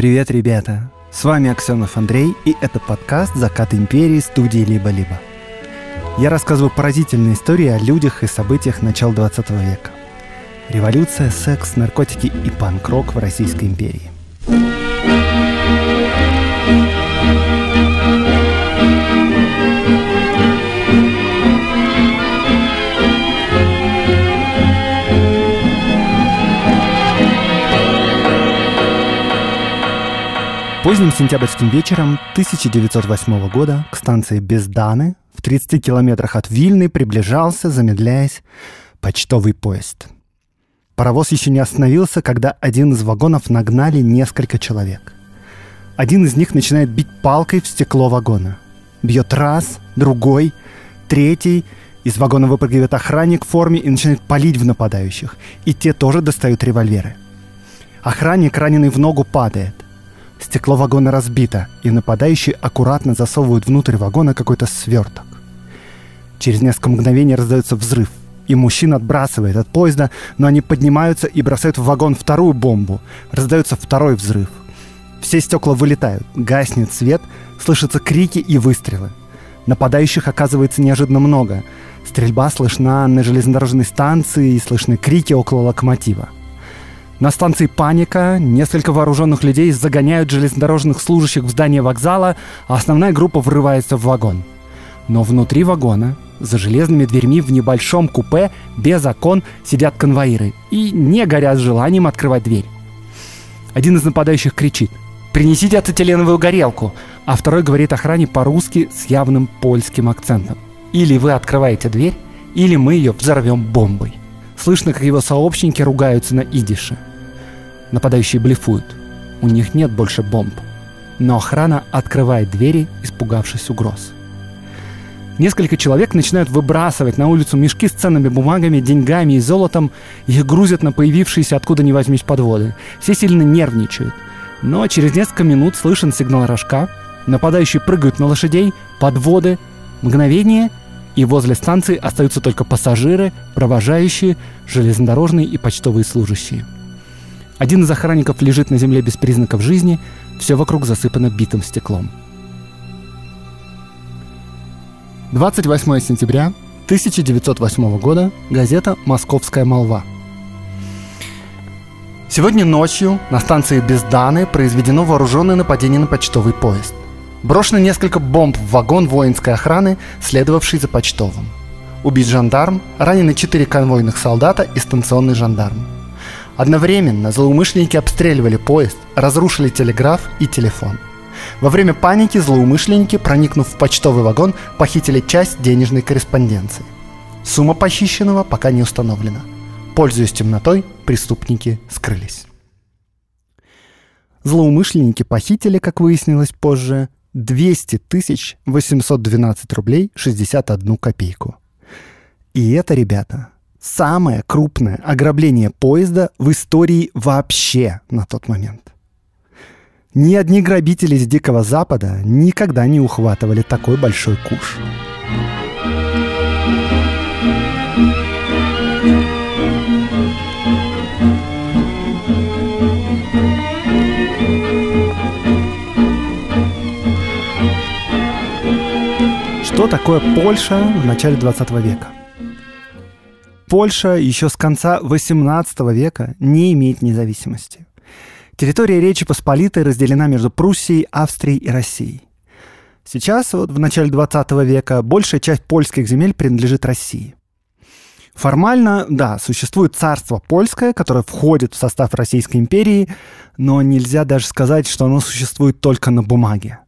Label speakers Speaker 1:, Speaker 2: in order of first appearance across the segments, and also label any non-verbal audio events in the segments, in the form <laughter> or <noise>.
Speaker 1: Привет, ребята! С вами Аксенов Андрей, и это подкаст «Закат империи» студии «Либо-либо». Я рассказываю поразительные истории о людях и событиях начала 20 века. Революция, секс, наркотики и панк-рок в Российской империи. Поздним сентябрьским вечером 1908 года к станции Безданы в 30 километрах от Вильны приближался, замедляясь, почтовый поезд. Паровоз еще не остановился, когда один из вагонов нагнали несколько человек. Один из них начинает бить палкой в стекло вагона. Бьет раз, другой, третий. Из вагона выпрыгивает охранник в форме и начинает палить в нападающих. И те тоже достают револьверы. Охранник, раненый в ногу, падает – Стекло вагона разбито, и нападающие аккуратно засовывают внутрь вагона какой-то сверток. Через несколько мгновений раздается взрыв, и мужчин отбрасывает от поезда, но они поднимаются и бросают в вагон вторую бомбу. Раздается второй взрыв. Все стекла вылетают, гаснет свет, слышатся крики и выстрелы. Нападающих оказывается неожиданно много. Стрельба слышна на железнодорожной станции и слышны крики около локомотива. На станции паника, несколько вооруженных людей загоняют железнодорожных служащих в здание вокзала, а основная группа врывается в вагон. Но внутри вагона, за железными дверьми в небольшом купе, без окон, сидят конвоиры и не горят желанием открывать дверь. Один из нападающих кричит «Принесите ацетиленовую горелку!», а второй говорит охране по-русски с явным польским акцентом. «Или вы открываете дверь, или мы ее взорвем бомбой». Слышно, как его сообщники ругаются на идише – Нападающие блефуют. У них нет больше бомб. Но охрана открывает двери, испугавшись угроз. Несколько человек начинают выбрасывать на улицу мешки с ценными бумагами, деньгами и золотом. Их грузят на появившиеся откуда ни возьмись подводы. Все сильно нервничают. Но через несколько минут слышен сигнал рожка. Нападающие прыгают на лошадей, подводы. Мгновение, и возле станции остаются только пассажиры, провожающие, железнодорожные и почтовые служащие. Один из охранников лежит на земле без признаков жизни, все вокруг засыпано битым стеклом. 28 сентября 1908 года, газета «Московская молва». Сегодня ночью на станции Безданы произведено вооруженное нападение на почтовый поезд. Брошено несколько бомб в вагон воинской охраны, следовавший за почтовым. Убит жандарм, ранены четыре конвойных солдата и станционный жандарм. Одновременно злоумышленники обстреливали поезд, разрушили телеграф и телефон. Во время паники злоумышленники, проникнув в почтовый вагон, похитили часть денежной корреспонденции. Сумма похищенного пока не установлена. Пользуясь темнотой, преступники скрылись. Злоумышленники похитили, как выяснилось позже, 200 тысяч 812 рублей 61 копейку. И это, ребята, самое крупное ограбление поезда в истории вообще на тот момент. Ни одни грабители с Дикого Запада никогда не ухватывали такой большой куш. Что такое Польша в начале 20 века? Польша еще с конца XVIII века не имеет независимости. Территория Речи Посполитой разделена между Пруссией, Австрией и Россией. Сейчас, вот в начале 20 века, большая часть польских земель принадлежит России. Формально, да, существует царство польское, которое входит в состав Российской империи, но нельзя даже сказать, что оно существует только на бумаге.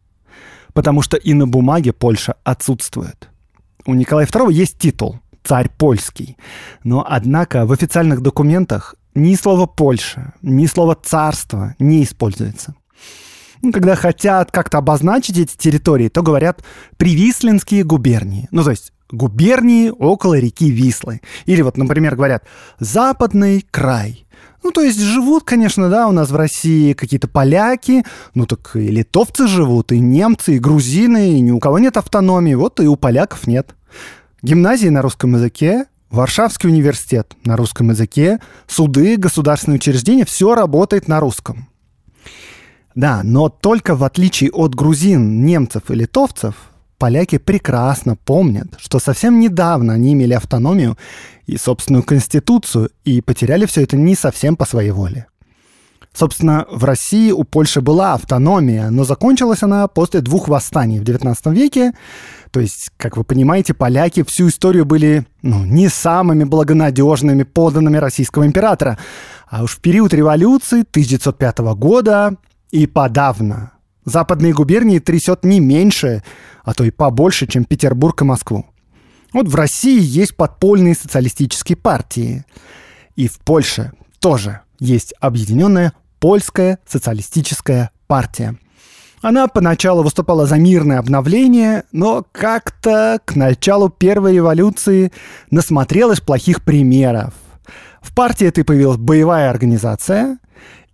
Speaker 1: Потому что и на бумаге Польша отсутствует. У Николая II есть титул царь польский. Но, однако, в официальных документах ни слова «Польша», ни слова «царство» не используется. Ну, когда хотят как-то обозначить эти территории, то говорят «привислинские губернии». Ну, то есть губернии около реки Вислы. Или вот, например, говорят «западный край». Ну, то есть живут, конечно, да, у нас в России какие-то поляки, ну так и литовцы живут, и немцы, и грузины, и ни у кого нет автономии, вот и у поляков нет. Гимназии на русском языке, Варшавский университет на русском языке, суды, государственные учреждения, все работает на русском. Да, но только в отличие от грузин, немцев и литовцев, поляки прекрасно помнят, что совсем недавно они имели автономию и собственную конституцию, и потеряли все это не совсем по своей воле. Собственно, в России у Польши была автономия, но закончилась она после двух восстаний в XIX веке, то есть, как вы понимаете, поляки всю историю были ну, не самыми благонадежными подданными российского императора. А уж в период революции 1905 года и подавно. Западные губернии трясет не меньше, а то и побольше, чем Петербург и Москву. Вот в России есть подпольные социалистические партии. И в Польше тоже есть объединенная польская социалистическая партия. Она поначалу выступала за мирное обновление, но как-то к началу первой революции насмотрелась плохих примеров. В партии этой появилась боевая организация,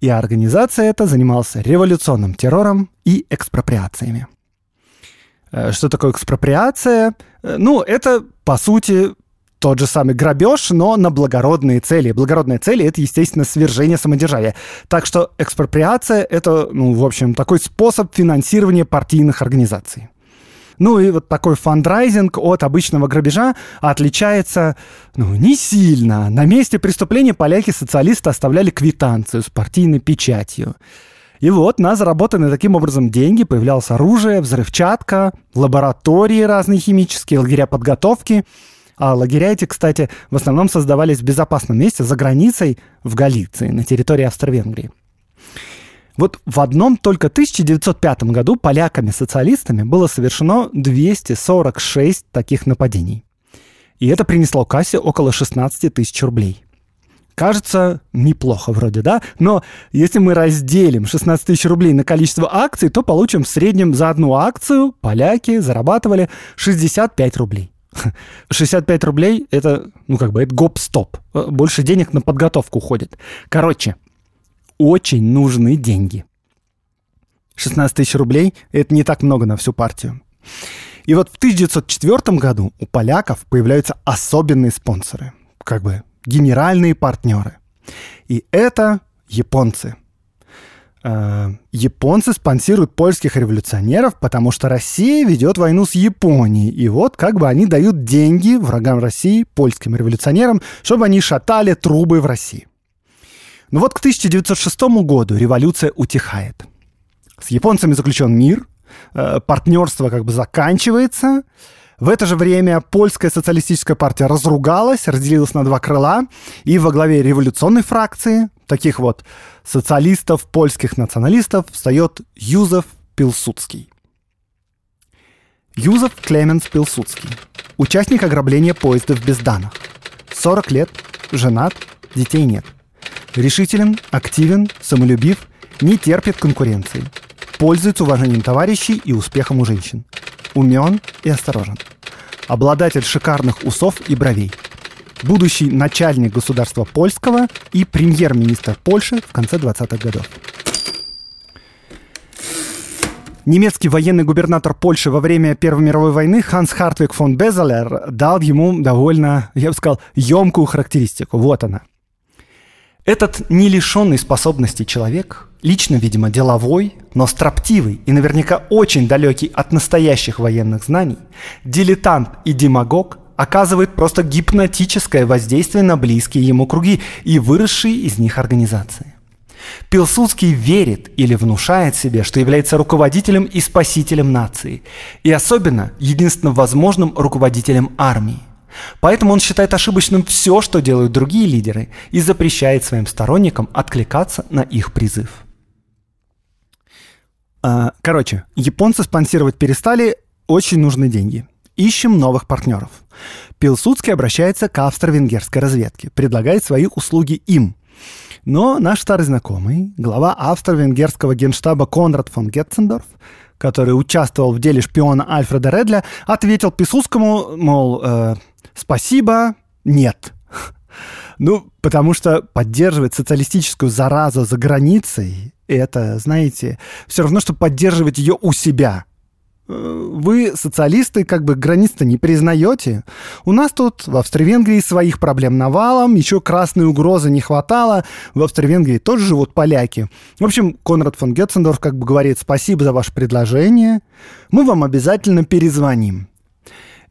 Speaker 1: и организация эта занималась революционным террором и экспроприациями. Э, что такое экспроприация? Э, ну, это, по сути, тот же самый грабеж, но на благородные цели. Благородные цели — это, естественно, свержение самодержавия. Так что экспроприация — это, ну, в общем, такой способ финансирования партийных организаций. Ну и вот такой фандрайзинг от обычного грабежа отличается, ну, не сильно. На месте преступления поляки-социалисты оставляли квитанцию с партийной печатью. И вот на заработанные таким образом деньги появлялось оружие, взрывчатка, лаборатории разные химические, лагеря подготовки — а лагеря эти, кстати, в основном создавались в безопасном месте за границей в Галиции, на территории Австро-Венгрии. Вот в одном только 1905 году поляками-социалистами было совершено 246 таких нападений. И это принесло кассе около 16 тысяч рублей. Кажется, неплохо вроде, да? Но если мы разделим 16 тысяч рублей на количество акций, то получим в среднем за одну акцию поляки зарабатывали 65 рублей. 65 <laughs> рублей – это, ну, как бы, это гоп-стоп. Э, больше денег на подготовку уходит. Короче, очень нужны деньги. 16 тысяч рублей – это не так много на всю партию. И вот в 1904 году у поляков появляются особенные спонсоры, как бы генеральные партнеры. И это японцы – Э, японцы спонсируют польских революционеров, потому что Россия ведет войну с Японией. И вот как бы они дают деньги врагам России, польским революционерам, чтобы они шатали трубы в России. Но ну вот к 1906 году революция утихает. С японцами заключен мир, э, партнерство как бы заканчивается. В это же время польская социалистическая партия разругалась, разделилась на два крыла, и во главе революционной фракции таких вот социалистов, польских националистов встает Юзеф Пилсудский. Юзеф Клеменс Пилсудский. Участник ограбления поезда в Безданах. 40 лет, женат, детей нет. Решителен, активен, самолюбив, не терпит конкуренции. Пользуется уважением товарищей и успехом у женщин. Умен и осторожен. Обладатель шикарных усов и бровей – будущий начальник государства польского и премьер-министр Польши в конце 20-х годов. Немецкий военный губернатор Польши во время Первой мировой войны Ханс Хартвик фон Безелер дал ему довольно, я бы сказал, емкую характеристику. Вот она. Этот не лишенный способностей человек, лично, видимо, деловой, но строптивый и наверняка очень далекий от настоящих военных знаний, дилетант и демагог оказывает просто гипнотическое воздействие на близкие ему круги и выросшие из них организации. Пилсудский верит или внушает себе, что является руководителем и спасителем нации, и особенно единственным возможным руководителем армии. Поэтому он считает ошибочным все, что делают другие лидеры, и запрещает своим сторонникам откликаться на их призыв. А, короче, японцы спонсировать перестали, очень нужны деньги – Ищем новых партнеров. Пилсудский обращается к австро-венгерской разведке, предлагает свои услуги им. Но наш старый знакомый, глава австро-венгерского генштаба Конрад фон Гетцендорф, который участвовал в деле шпиона Альфреда Редля, ответил Пилсудскому, мол, э, спасибо, нет. <laughs> Ну, потому что поддерживать социалистическую заразу за границей, это, знаете, все равно, что поддерживать ее у себя – Э, вы, социалисты, как бы границ-то не признаете. У нас тут в Австро-Венгрии своих проблем навалом, еще красной угрозы не хватало. В Австро-Венгрии тоже живут поляки. В общем, Конрад фон Гетцендорф как бы говорит «Спасибо за ваше предложение, мы вам обязательно перезвоним».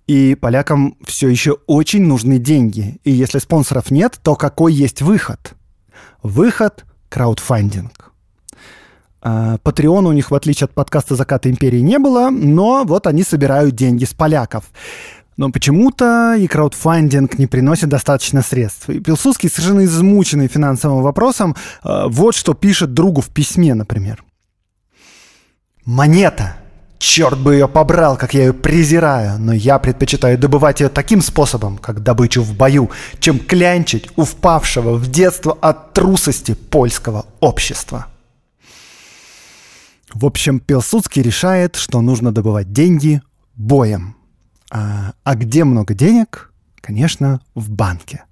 Speaker 1: И полякам все еще очень нужны деньги. И если спонсоров нет, то какой есть выход? Выход – краудфандинг. Патреон у них, в отличие от подкаста «Заката империи», не было, но вот они собирают деньги с поляков. Но почему-то и краудфандинг не приносит достаточно средств. И Пилсудский совершенно измученный финансовым вопросом. А, вот что пишет другу в письме, например. «Монета! Черт бы ее побрал, как я ее презираю, но я предпочитаю добывать ее таким способом, как добычу в бою, чем клянчить у впавшего в детство от трусости польского общества». В общем, Пилсудский решает, что нужно добывать деньги боем. А, а где много денег? Конечно, в банке.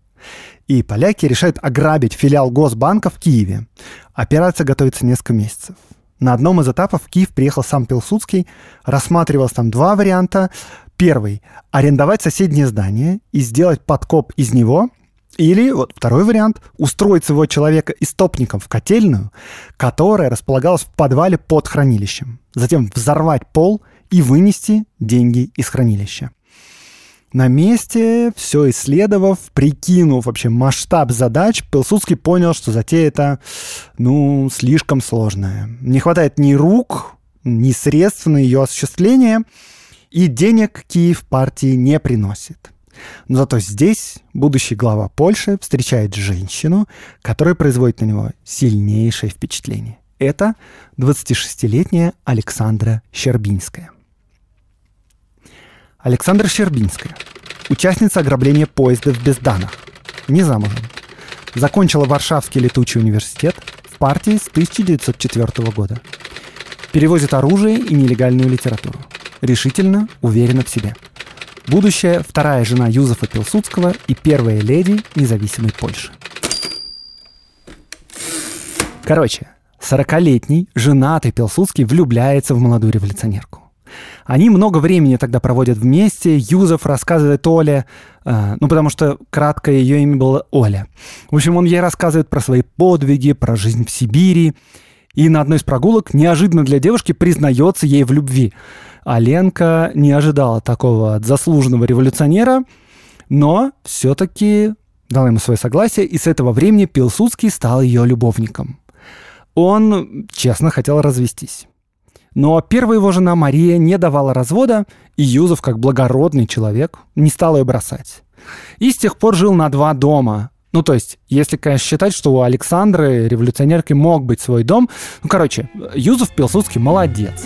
Speaker 1: И поляки решают ограбить филиал Госбанка в Киеве. Операция готовится несколько месяцев. На одном из этапов в Киев приехал сам Пилсудский, рассматривалось там два варианта. Первый – арендовать соседнее здание и сделать подкоп из него – или вот второй вариант – устроить своего человека истопником в котельную, которая располагалась в подвале под хранилищем, затем взорвать пол и вынести деньги из хранилища. На месте, все исследовав, прикинув вообще масштаб задач, Пилсудский понял, что затея это, ну, слишком сложная. Не хватает ни рук, ни средств на ее осуществление, и денег Киев партии не приносит. Но зато здесь будущий глава Польши встречает женщину, которая производит на него сильнейшее впечатление. Это 26-летняя Александра Щербинская. Александра Щербинская, участница ограбления поезда в Безданах, не замужем. Закончила Варшавский летучий университет в партии с 1904 года. Перевозит оружие и нелегальную литературу. Решительно, уверена в себе – будущая вторая жена Юзефа Пилсудского и первая леди независимой Польши. Короче, 40-летний женатый Пилсудский влюбляется в молодую революционерку. Они много времени тогда проводят вместе. Юзеф рассказывает Оле, э, ну потому что кратко ее имя было Оля. В общем, он ей рассказывает про свои подвиги, про жизнь в Сибири и на одной из прогулок неожиданно для девушки признается ей в любви. А Ленка не ожидала такого от заслуженного революционера, но все-таки дала ему свое согласие, и с этого времени Пилсудский стал ее любовником. Он честно хотел развестись. Но первая его жена Мария не давала развода, и Юзов, как благородный человек, не стал ее бросать. И с тех пор жил на два дома, ну, то есть, если, конечно, считать, что у Александры, революционерки, мог быть свой дом. Ну, короче, Юзов Пилсудский молодец.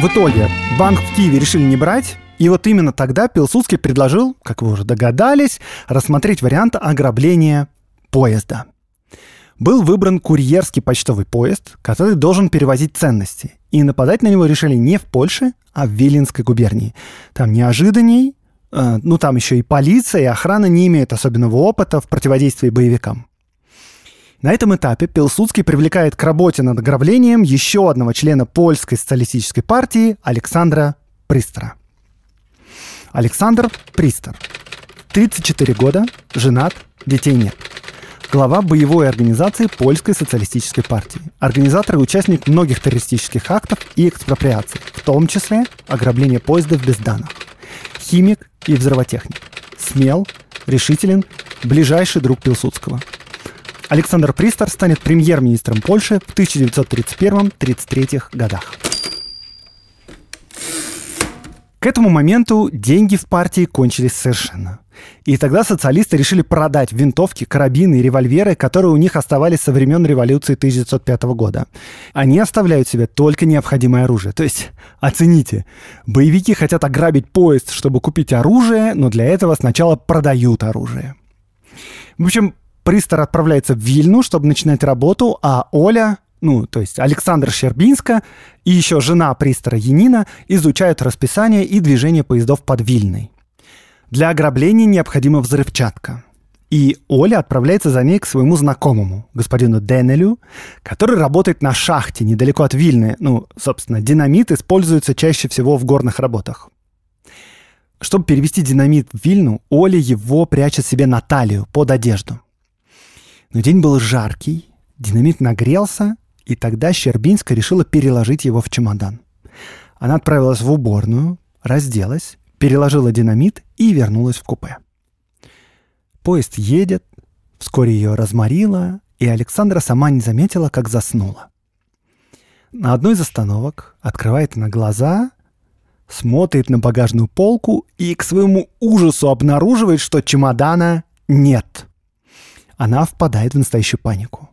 Speaker 1: В итоге банк в Киеве решили не брать, и вот именно тогда Пилсудский предложил, как вы уже догадались, рассмотреть вариант ограбления поезда был выбран курьерский почтовый поезд, который должен перевозить ценности. И нападать на него решили не в Польше, а в Виленской губернии. Там неожиданней, э, ну там еще и полиция, и охрана не имеют особенного опыта в противодействии боевикам. На этом этапе Пилсудский привлекает к работе над ограблением еще одного члена польской социалистической партии Александра Пристера. Александр Пристер. 34 года, женат, детей нет глава боевой организации Польской социалистической партии, организатор и участник многих террористических актов и экспроприаций, в том числе ограбление поезда в Безданах. Химик и взрывотехник. Смел, решителен, ближайший друг Пилсудского. Александр Пристар станет премьер-министром Польши в 1931-33 годах. К этому моменту деньги в партии кончились совершенно – и тогда социалисты решили продать винтовки, карабины и револьверы, которые у них оставались со времен революции 1905 года. Они оставляют себе только необходимое оружие. То есть, оцените, боевики хотят ограбить поезд, чтобы купить оружие, но для этого сначала продают оружие. В общем, Пристор отправляется в Вильну, чтобы начинать работу, а Оля ну, то есть Александр Щербинска и еще жена пристора Янина изучают расписание и движение поездов под Вильной. Для ограбления необходима взрывчатка. И Оля отправляется за ней к своему знакомому, господину Денелю, который работает на шахте недалеко от Вильны. Ну, собственно, динамит используется чаще всего в горных работах. Чтобы перевести динамит в Вильну, Оля его прячет себе на талию под одежду. Но день был жаркий, динамит нагрелся, и тогда Щербинская решила переложить его в чемодан. Она отправилась в уборную, разделась переложила динамит и вернулась в купе. Поезд едет, вскоре ее разморило, и Александра сама не заметила, как заснула. На одной из остановок открывает на глаза, смотрит на багажную полку и к своему ужасу обнаруживает, что чемодана нет. Она впадает в настоящую панику.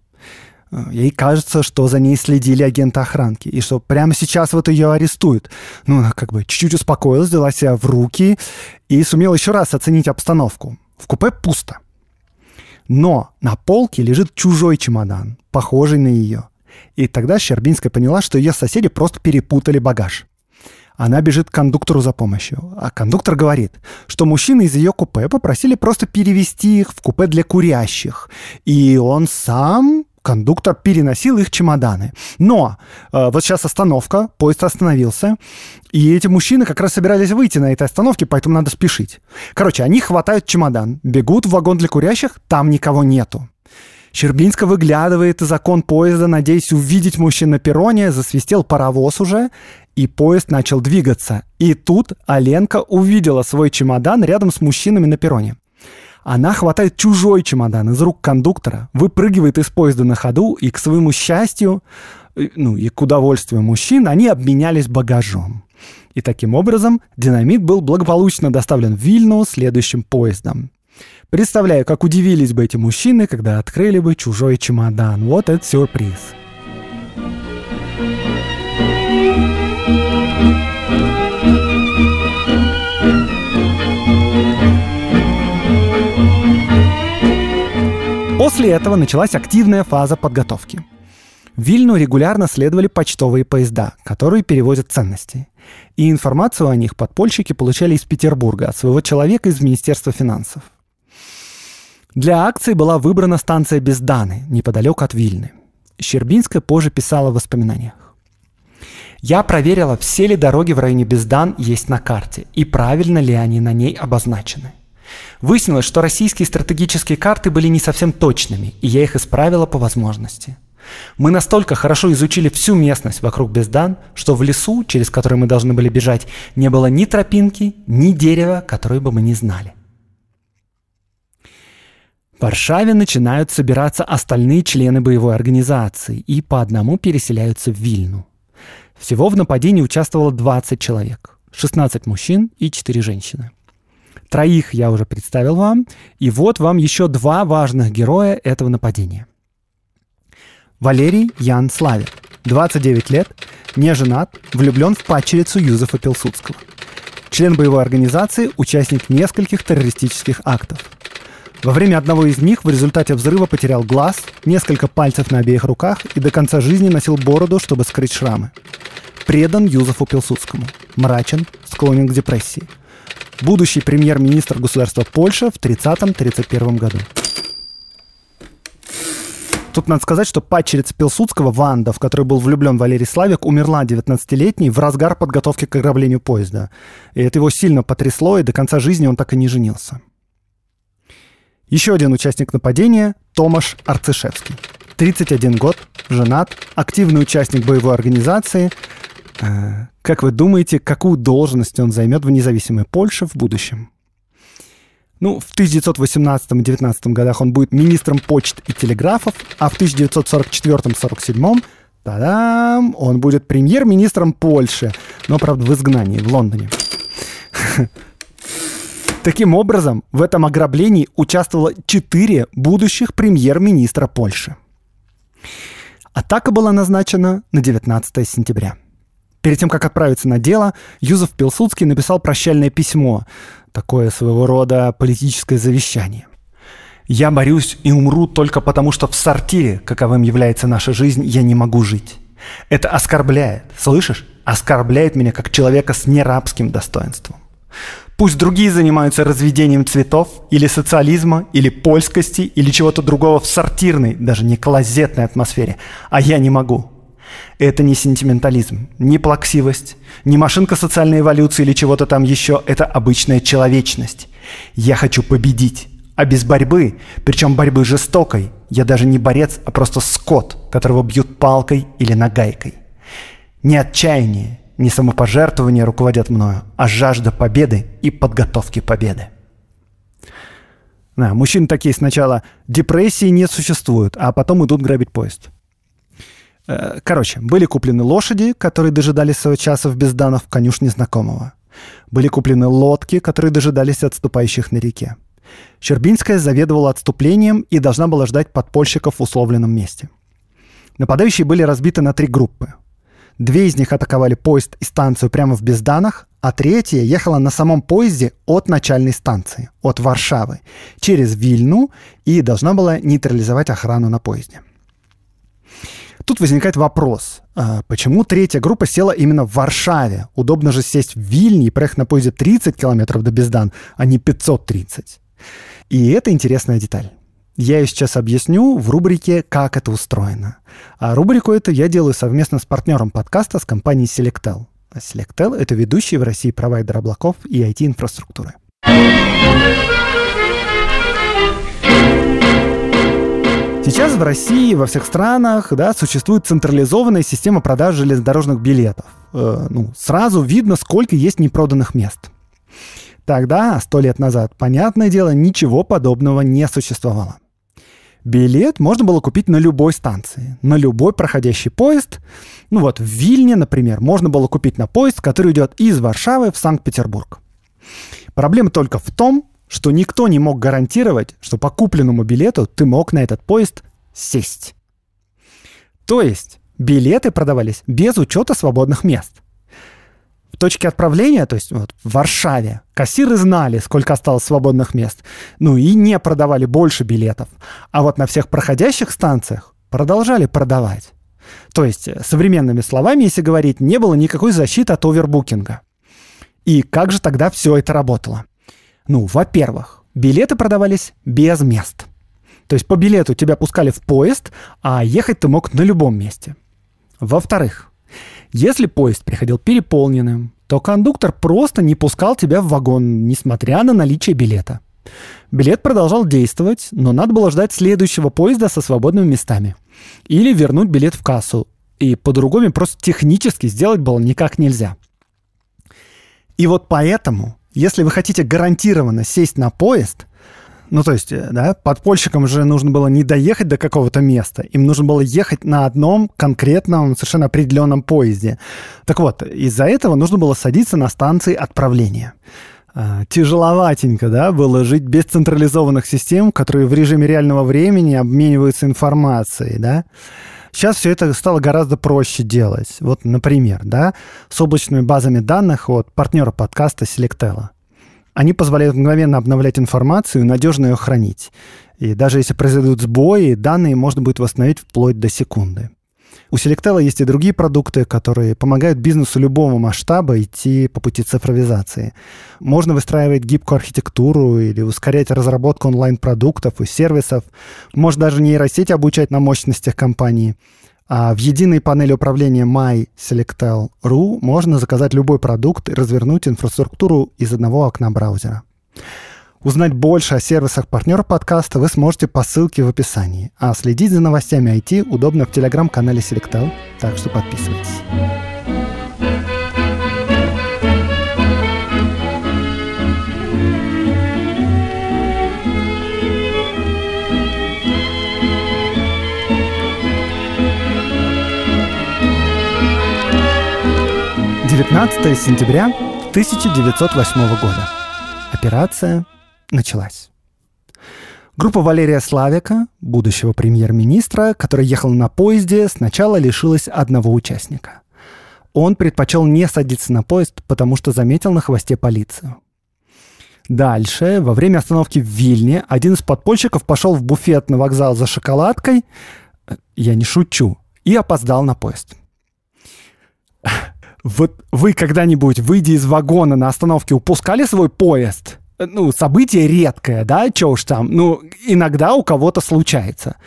Speaker 1: Э, ей кажется, что за ней следили агенты охранки, и что прямо сейчас вот ее арестуют. Ну, она как бы чуть-чуть успокоилась, взяла себя в руки и сумела еще раз оценить обстановку. В купе пусто. Но на полке лежит чужой чемодан, похожий на ее. И тогда Щербинская поняла, что ее соседи просто перепутали багаж. Она бежит к кондуктору за помощью, а кондуктор говорит, что мужчины из ее купе попросили просто перевести их в купе для курящих. И он сам кондуктор переносил их чемоданы. Но э, вот сейчас остановка, поезд остановился, и эти мужчины как раз собирались выйти на этой остановке, поэтому надо спешить. Короче, они хватают чемодан, бегут в вагон для курящих, там никого нету. Щербинска выглядывает из окон поезда, надеясь увидеть мужчин на перроне, засвистел паровоз уже, и поезд начал двигаться. И тут Оленка увидела свой чемодан рядом с мужчинами на перроне. Она хватает чужой чемодан из рук кондуктора, выпрыгивает из поезда на ходу, и к своему счастью, э, ну и к удовольствию мужчин, они обменялись багажом. И таким образом динамит был благополучно доставлен в Вильну следующим поездом. Представляю, как удивились бы эти мужчины, когда открыли бы чужой чемодан. Вот этот сюрприз. thank you После этого началась активная фаза подготовки. В Вильну регулярно следовали почтовые поезда, которые перевозят ценности. И информацию о них подпольщики получали из Петербурга от своего человека из Министерства финансов. Для акции была выбрана станция Безданы, неподалеку от Вильны. Щербинская позже писала в воспоминаниях. Я проверила, все ли дороги в районе Бездан есть на карте и правильно ли они на ней обозначены – Выяснилось, что российские стратегические карты были не совсем точными, и я их исправила по возможности. Мы настолько хорошо изучили всю местность вокруг Бездан, что в лесу, через который мы должны были бежать, не было ни тропинки, ни дерева, которое бы мы не знали. В Варшаве начинают собираться остальные члены боевой организации и по одному переселяются в Вильну. Всего в нападении участвовало 20 человек, 16 мужчин и 4 женщины. Троих я уже представил вам. И вот вам еще два важных героя этого нападения. Валерий Ян Славин, 29 лет, не женат, влюблен в падчерицу Юзефа Пилсудского. Член боевой организации, участник нескольких террористических актов. Во время одного из них в результате взрыва потерял глаз, несколько пальцев на обеих руках и до конца жизни носил бороду, чтобы скрыть шрамы. Предан Юзефу Пилсудскому. Мрачен, склонен к депрессии – будущий премьер-министр государства Польша в 30-31 году. Тут надо сказать, что падчерица Пилсудского, Ванда, в которой был влюблен Валерий Славик, умерла 19-летней в разгар подготовки к ограблению поезда. И это его сильно потрясло, и до конца жизни он так и не женился. Еще один участник нападения – Томаш Арцишевский. 31 год, женат, активный участник боевой организации, Э, как вы думаете, какую должность он займет в независимой Польше в будущем? Ну, в 1918-19 годах он будет министром почт и телеграфов, а в 1944-47 тадам, он будет премьер-министром Польши, но, правда, в изгнании, в Лондоне. <laughs> Таким образом, в этом ограблении участвовало четыре будущих премьер-министра Польши. Атака была назначена на 19 сентября. Перед тем, как отправиться на дело, Юзов Пилсудский написал прощальное письмо, такое своего рода политическое завещание. «Я борюсь и умру только потому, что в сортире, каковым является наша жизнь, я не могу жить. Это оскорбляет, слышишь? Оскорбляет меня как человека с нерабским достоинством. Пусть другие занимаются разведением цветов, или социализма, или польскости, или чего-то другого в сортирной, даже не клозетной атмосфере, а я не могу. Это не сентиментализм, не плаксивость, не машинка социальной эволюции или чего-то там еще. Это обычная человечность. Я хочу победить. А без борьбы, причем борьбы жестокой, я даже не борец, а просто скот, которого бьют палкой или нагайкой. Не отчаяние, не самопожертвование руководят мною, а жажда победы и подготовки победы. Да, мужчины такие сначала депрессии не существуют, а потом идут грабить поезд. Э, короче, были куплены лошади, которые дожидались своего часа в безданов в конюшне знакомого. Были куплены лодки, которые дожидались отступающих на реке. Щербинская заведовала отступлением и должна была ждать подпольщиков в условленном месте. Нападающие были разбиты на три группы. Две из них атаковали поезд и станцию прямо в Безданах, а третья ехала на самом поезде от начальной станции, от Варшавы, через Вильну и должна была нейтрализовать охрану на поезде. Тут возникает вопрос, а, почему третья группа села именно в Варшаве? Удобно же сесть в Вильне и проехать на поезде 30 километров до Бездан, а не 530. И это интересная деталь. Я ее сейчас объясню в рубрике «Как это устроено». А рубрику эту я делаю совместно с партнером подкаста с компанией Selectel. А Selectel — это ведущий в России провайдер облаков и IT-инфраструктуры. Сейчас в России, во всех странах, да, существует централизованная система продаж железнодорожных билетов. Э, ну, сразу видно, сколько есть непроданных мест. Тогда, сто лет назад, понятное дело, ничего подобного не существовало. Билет можно было купить на любой станции, на любой проходящий поезд. Ну вот, в Вильне, например, можно было купить на поезд, который идет из Варшавы в Санкт-Петербург. Проблема только в том, что никто не мог гарантировать, что по купленному билету ты мог на этот поезд сесть. То есть билеты продавались без учета свободных мест. В точке отправления, то есть вот, в Варшаве, кассиры знали, сколько осталось свободных мест, ну и не продавали больше билетов. А вот на всех проходящих станциях продолжали продавать. То есть, э, современными словами, если говорить, не было никакой защиты от овербукинга. И как же тогда все это работало? Ну, во-первых, билеты продавались без мест. То есть по билету тебя пускали в поезд, а ехать ты мог на любом месте. Во-вторых, если поезд приходил переполненным, то кондуктор просто не пускал тебя в вагон, несмотря на наличие билета. Билет продолжал действовать, но надо было ждать следующего поезда со свободными местами. Или вернуть билет в кассу. И по-другому просто технически сделать было никак нельзя. И вот поэтому если вы хотите гарантированно сесть на поезд, ну, то есть, э, да, подпольщикам же нужно было не доехать до какого-то места, им нужно было ехать на одном конкретном, совершенно определенном поезде. Так вот, из-за этого нужно было садиться на станции отправления. А, тяжеловатенько, да, было жить без централизованных систем, которые в режиме реального времени обмениваются информацией, да. Сейчас все это стало гораздо проще делать. Вот, например, да, с облачными базами данных от партнера подкаста Selectela. Они позволяют мгновенно обновлять информацию и надежно ее хранить. И даже если произойдут сбои, данные можно будет восстановить вплоть до секунды. У Селектела есть и другие продукты, которые помогают бизнесу любого масштаба идти по пути цифровизации. Можно выстраивать гибкую архитектуру или ускорять разработку онлайн-продуктов и сервисов. Можно даже нейросеть обучать на мощностях компании. А в единой панели управления MySelectel.ru можно заказать любой продукт и развернуть инфраструктуру из одного окна браузера. Узнать больше о сервисах партнера подкаста вы сможете по ссылке в описании. А следить за новостями IT удобно в телеграм-канале Selectal, так что подписывайтесь. Девятнадцатое сентября 1908 года. Операция началась. Группа Валерия Славика, будущего премьер-министра, который ехал на поезде, сначала лишилась одного участника. Он предпочел не садиться на поезд, потому что заметил на хвосте полицию. Дальше, во время остановки в Вильне, один из подпольщиков пошел в буфет на вокзал за шоколадкой, э, я не шучу, и опоздал на поезд. <laughs> Вот вы когда-нибудь, выйдя из вагона на остановке, упускали свой поезд – Э, ну, событие редкое, да, чё уж там, ну, иногда у кого-то случается.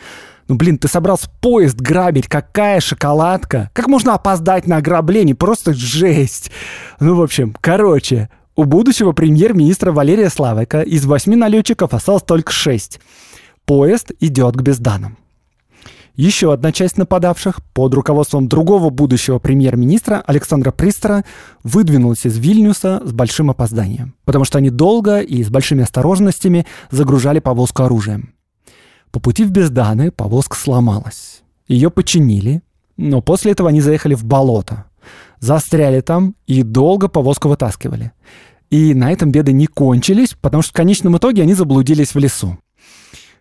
Speaker 1: Ну, блин, ты собрался поезд грабить, какая шоколадка. Как можно опоздать на ограбление? Просто жесть. Ну, в общем, короче, у будущего премьер-министра Валерия Славика из восьми налетчиков осталось только шесть. Поезд идет к безданам. Еще одна часть нападавших под руководством другого будущего премьер-министра Александра Пристера выдвинулась из Вильнюса с большим опозданием, потому что они долго и с большими осторожностями загружали повозку оружием. По пути в Безданы повозка сломалась. Ее починили, но после этого они заехали в болото. Застряли там и долго повозку вытаскивали. И на этом беды не кончились, потому что в конечном итоге они заблудились в лесу.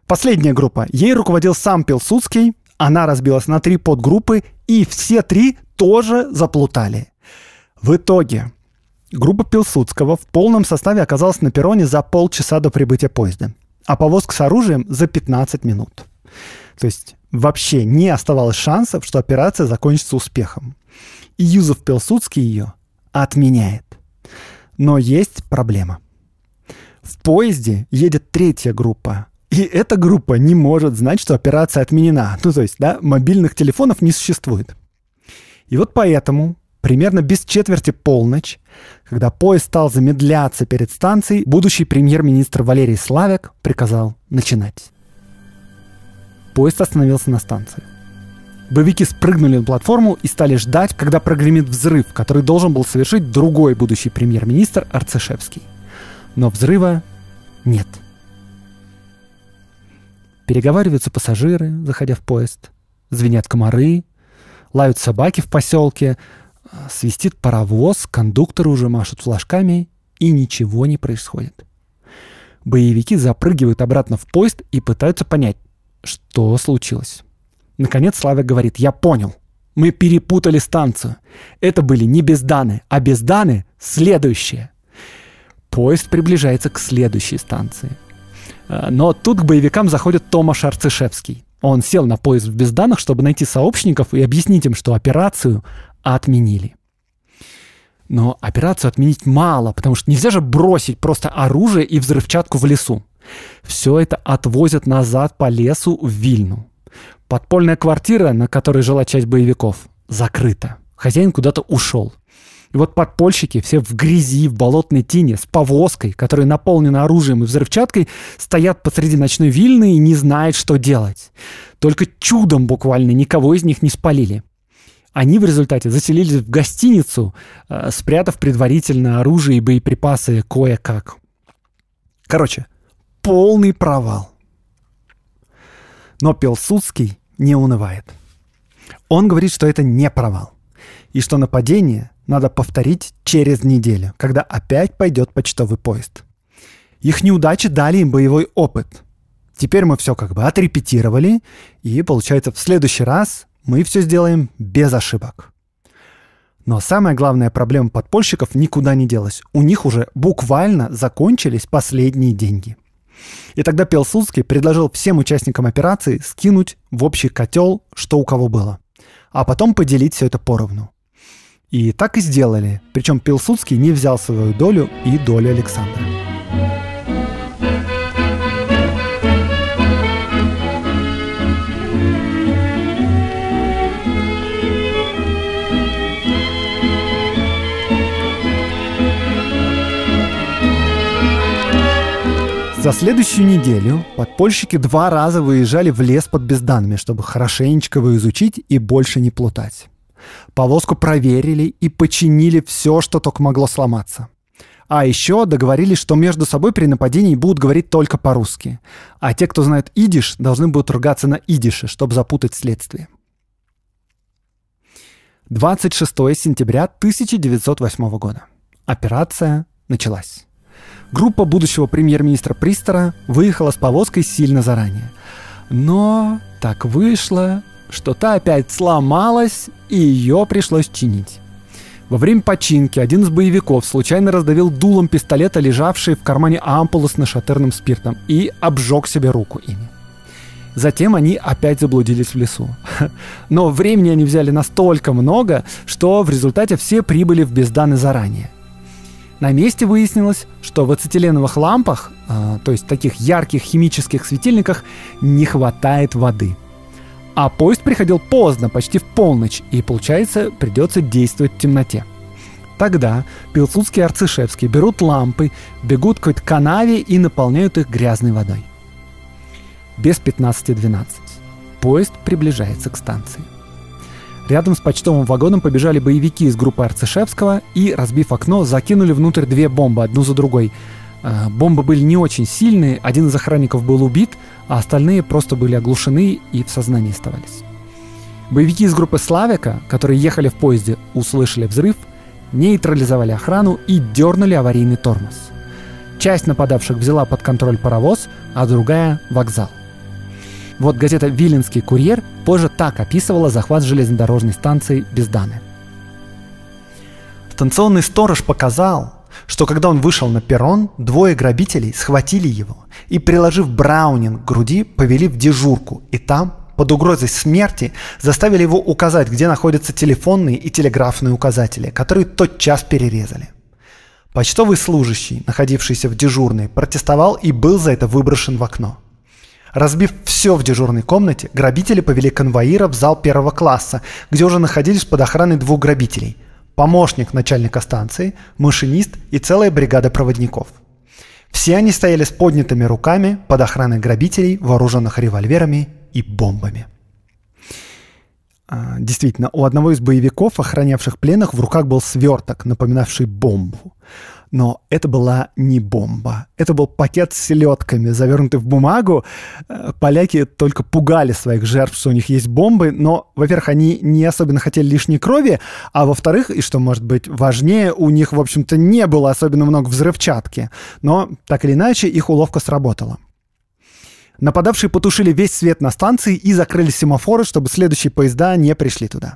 Speaker 1: Последняя группа. Ей руководил сам Пилсудский, она разбилась на три подгруппы, и все три тоже заплутали. В итоге группа Пилсудского в полном составе оказалась на перроне за полчаса до прибытия поезда, а повозка с оружием за 15 минут. То есть вообще не оставалось шансов, что операция закончится успехом. И Юзов Пилсудский ее отменяет. Но есть проблема. В поезде едет третья группа, и эта группа не может знать, что операция отменена. Ну, то есть, да, мобильных телефонов не существует. И вот поэтому примерно без четверти полночь, когда поезд стал замедляться перед станцией, будущий премьер-министр Валерий Славик приказал начинать. Поезд остановился на станции. Боевики спрыгнули на платформу и стали ждать, когда прогремит взрыв, который должен был совершить другой будущий премьер-министр Арцешевский. Но взрыва нет. — Переговариваются пассажиры, заходя в поезд. Звенят комары, лают собаки в поселке, э, свистит паровоз, кондукторы уже машут флажками, и ничего не происходит. Боевики запрыгивают обратно в поезд и пытаются понять, что случилось. Наконец Славик говорит, я понял, мы перепутали станцию. Это были не безданы, а безданы следующие. Поезд приближается к следующей станции – Э, но тут к боевикам заходит Томаш Арцишевский. Он сел на поезд в безданных, чтобы найти сообщников и объяснить им, что операцию отменили. Но операцию отменить мало, потому что нельзя же бросить просто оружие и взрывчатку в лесу. Все это отвозят назад по лесу в Вильну. Подпольная квартира, на которой жила часть боевиков, закрыта. Хозяин куда-то ушел. И вот подпольщики, все в грязи, в болотной тине, с повозкой, которая наполнена оружием и взрывчаткой, стоят посреди ночной вильны и не знают, что делать. Только чудом буквально никого из них не спалили. Они в результате заселились в гостиницу, э, спрятав предварительно оружие и боеприпасы кое-как. Короче, полный провал. Но Пилсудский не унывает. Он говорит, что это не провал, и что нападение надо повторить через неделю, когда опять пойдет почтовый поезд. Их неудачи дали им боевой опыт. Теперь мы все как бы отрепетировали, и получается в следующий раз мы все сделаем без ошибок. Но самая главная проблема подпольщиков никуда не делась. У них уже буквально закончились последние деньги. И тогда Пелсудский предложил всем участникам операции скинуть в общий котел, что у кого было, а потом поделить все это поровну. И так и сделали. Причем Пилсудский не взял свою долю и долю Александра. За следующую неделю подпольщики два раза выезжали в лес под Безданными, чтобы хорошенечко его изучить и больше не плутать. Повозку проверили и починили все, что только могло сломаться. А еще договорились, что между собой при нападении будут говорить только по-русски. А те, кто знает идиш, должны будут ругаться на идише, чтобы запутать следствие. 26 сентября 1908 года. Операция началась. Группа будущего премьер-министра Пристера выехала с повозкой сильно заранее. Но так вышло, что та опять сломалась, и ее пришлось чинить. Во время починки один из боевиков случайно раздавил дулом пистолета, лежавший в кармане ампулы с нашатырным спиртом, и обжег себе руку ими. Затем они опять заблудились в лесу. <laughs> Но времени они взяли настолько много, что в результате все прибыли в безданы заранее. На месте выяснилось, что в ацетиленовых лампах, э, то есть таких ярких химических светильниках, не хватает воды – а поезд приходил поздно, почти в полночь, и, получается, придется действовать в темноте. Тогда Пилсудский и Арцишевский берут лампы, бегут к какой канаве и наполняют их грязной водой. Без 15.12. Поезд приближается к станции. Рядом с почтовым вагоном побежали боевики из группы Арцишевского и, разбив окно, закинули внутрь две бомбы, одну за другой – Э, бомбы были не очень сильные, один из охранников был убит, а остальные просто были оглушены и в сознании оставались. Боевики из группы Славика, которые ехали в поезде, услышали взрыв, нейтрализовали охрану и дернули аварийный тормоз. Часть нападавших взяла под контроль паровоз, а другая — вокзал. Вот газета «Виленский курьер» позже так описывала захват железнодорожной станции Безданы. Станционный сторож показал, что когда он вышел на перрон, двое грабителей схватили его и, приложив Браунинг к груди, повели в дежурку, и там, под угрозой смерти, заставили его указать, где находятся телефонные и телеграфные указатели, которые тотчас перерезали. Почтовый служащий, находившийся в дежурной, протестовал и был за это выброшен в окно. Разбив все в дежурной комнате, грабители повели конвоира в зал первого класса, где уже находились под охраной двух грабителей – помощник начальника станции, машинист и целая бригада проводников. Все они стояли с поднятыми руками под охраной грабителей, вооруженных револьверами и бомбами. А, действительно, у одного из боевиков, охранявших пленных, в руках был сверток, напоминавший бомбу. Но это была не бомба. Это был пакет с селедками, завернутый в бумагу. Э, поляки только пугали своих жертв, что у них есть бомбы, но, во-первых, они не особенно хотели лишней крови, а во-вторых, и что может быть важнее, у них, в общем-то, не было особенно много взрывчатки. Но, так или иначе, их уловка сработала. Нападавшие потушили весь свет на станции и закрыли семафоры, чтобы следующие поезда не пришли туда.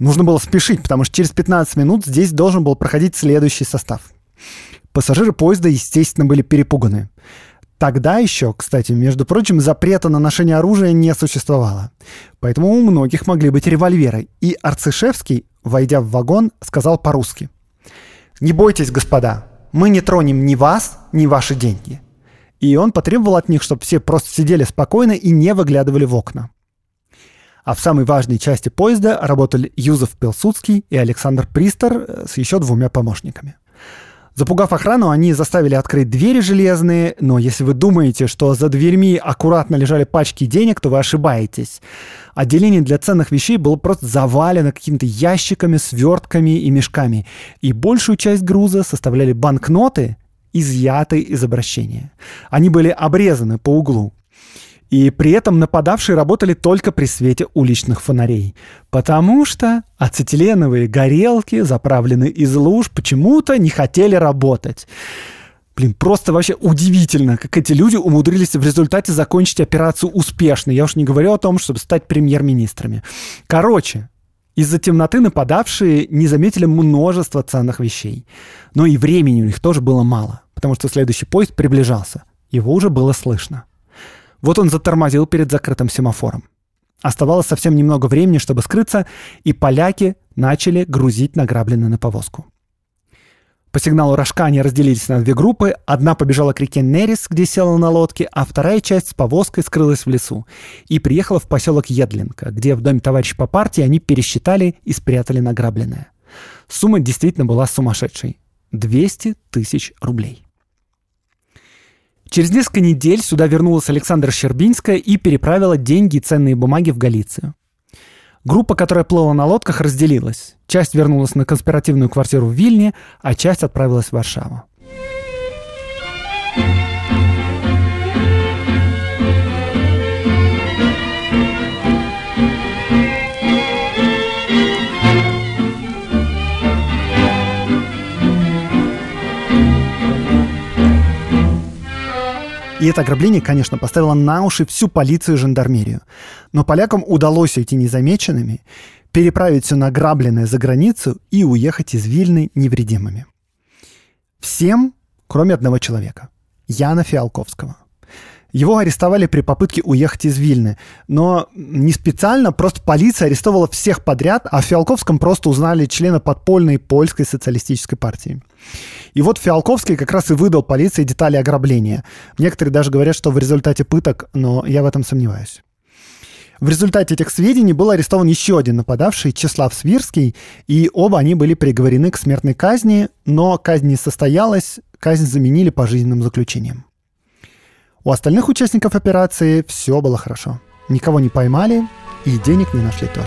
Speaker 1: Нужно было спешить, потому что через 15 минут здесь должен был проходить следующий состав – Пассажиры поезда, естественно, были перепуганы. Тогда еще, кстати, между прочим, запрета на ношение оружия не существовало. Поэтому у многих могли быть револьверы. И Арцишевский, войдя в вагон, сказал по-русски. «Не бойтесь, господа, мы не тронем ни вас, ни ваши деньги». И он потребовал от них, чтобы все просто сидели спокойно и не выглядывали в окна. А в самой важной части поезда работали Юзеф Пилсудский и Александр Пристер э, с еще двумя помощниками. Запугав охрану, они заставили открыть двери железные, но если вы думаете, что за дверьми аккуратно лежали пачки денег, то вы ошибаетесь. Отделение для ценных вещей было просто завалено какими-то ящиками, свертками и мешками. И большую часть груза составляли банкноты, изъяты из обращения. Они были обрезаны по углу. И при этом нападавшие работали только при свете уличных фонарей. Потому что ацетиленовые горелки, заправленные из луж, почему-то не хотели работать. Блин, просто вообще удивительно, как эти люди умудрились в результате закончить операцию успешно. Я уж не говорю о том, чтобы стать премьер-министрами. Короче, из-за темноты нападавшие не заметили множество ценных вещей. Но и времени у них тоже было мало, потому что следующий поезд приближался. Его уже было слышно. Вот он затормозил перед закрытым семафором. Оставалось совсем немного времени, чтобы скрыться, и поляки начали грузить награбленное на повозку. По сигналу рожка они разделились на две группы. Одна побежала к реке Нерис, где села на лодке, а вторая часть с повозкой скрылась в лесу и приехала в поселок Едлинка, где в доме товарища по партии они пересчитали и спрятали награбленное. Сумма действительно была сумасшедшей. 200 тысяч рублей. Через несколько недель сюда вернулась Александра Щербинская и переправила деньги и ценные бумаги в Галицию. Группа, которая плыла на лодках, разделилась. Часть вернулась на конспиративную квартиру в Вильне, а часть отправилась в Варшаву. thank you И это ограбление, конечно, поставило на уши всю полицию и жандармерию. Но полякам удалось уйти незамеченными, переправить все награбленное за границу и уехать из Вильны невредимыми. Всем, кроме одного человека – Яна Фиалковского – его арестовали при попытке уехать из Вильны. Но не специально, просто полиция арестовала всех подряд, а в Фиолковском просто узнали члена подпольной польской социалистической партии. И вот Фиолковский как раз и выдал полиции детали ограбления. Некоторые даже говорят, что в результате пыток, но я в этом сомневаюсь. В результате этих сведений был арестован еще один нападавший, Числав Свирский, и оба они были приговорены к смертной казни, но казнь не состоялась, казнь заменили пожизненным заключением. У остальных участников операции все было хорошо. Никого не поймали и денег не нашли тоже.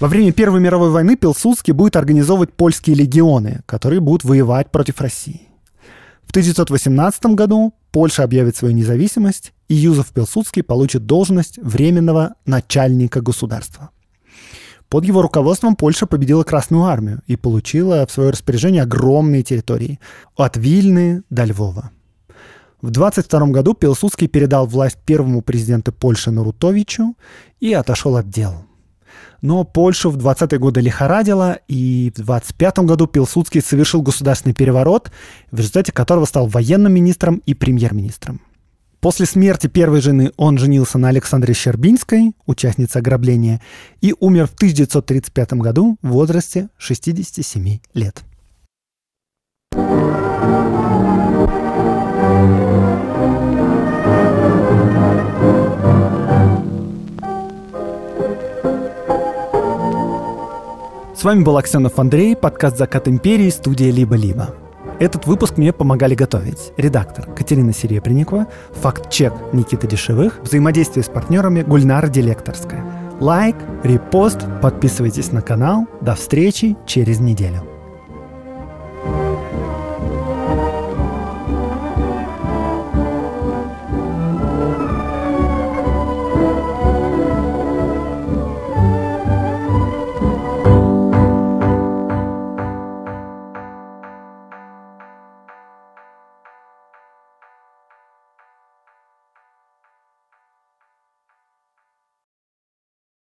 Speaker 1: Во время Первой мировой войны Пилсудский будет организовывать польские легионы, которые будут воевать против России. В 1918 году Польша объявит свою независимость, и Юзеф Пилсудский получит должность временного начальника государства – под его руководством Польша победила Красную армию и получила в свое распоряжение огромные территории – от Вильны до Львова. В 22 году Пилсудский передал власть первому президенту Польши Нарутовичу и отошел от дел. Но Польшу в 20-е годы лихорадило, и в 25 году Пилсудский совершил государственный переворот, в результате которого стал военным министром и премьер-министром – После смерти первой жены он женился на Александре Щербинской, участнице ограбления, и умер в 1935 году в возрасте 67 лет. С вами был Аксенов Андрей, подкаст «Закат империи», студия «Либо-либо». Этот выпуск мне помогали готовить редактор Катерина Серебренникова, факт-чек Никита Дешевых, взаимодействие с партнерами Гульнара Делекторская. Лайк, репост, подписывайтесь на канал. До встречи через неделю.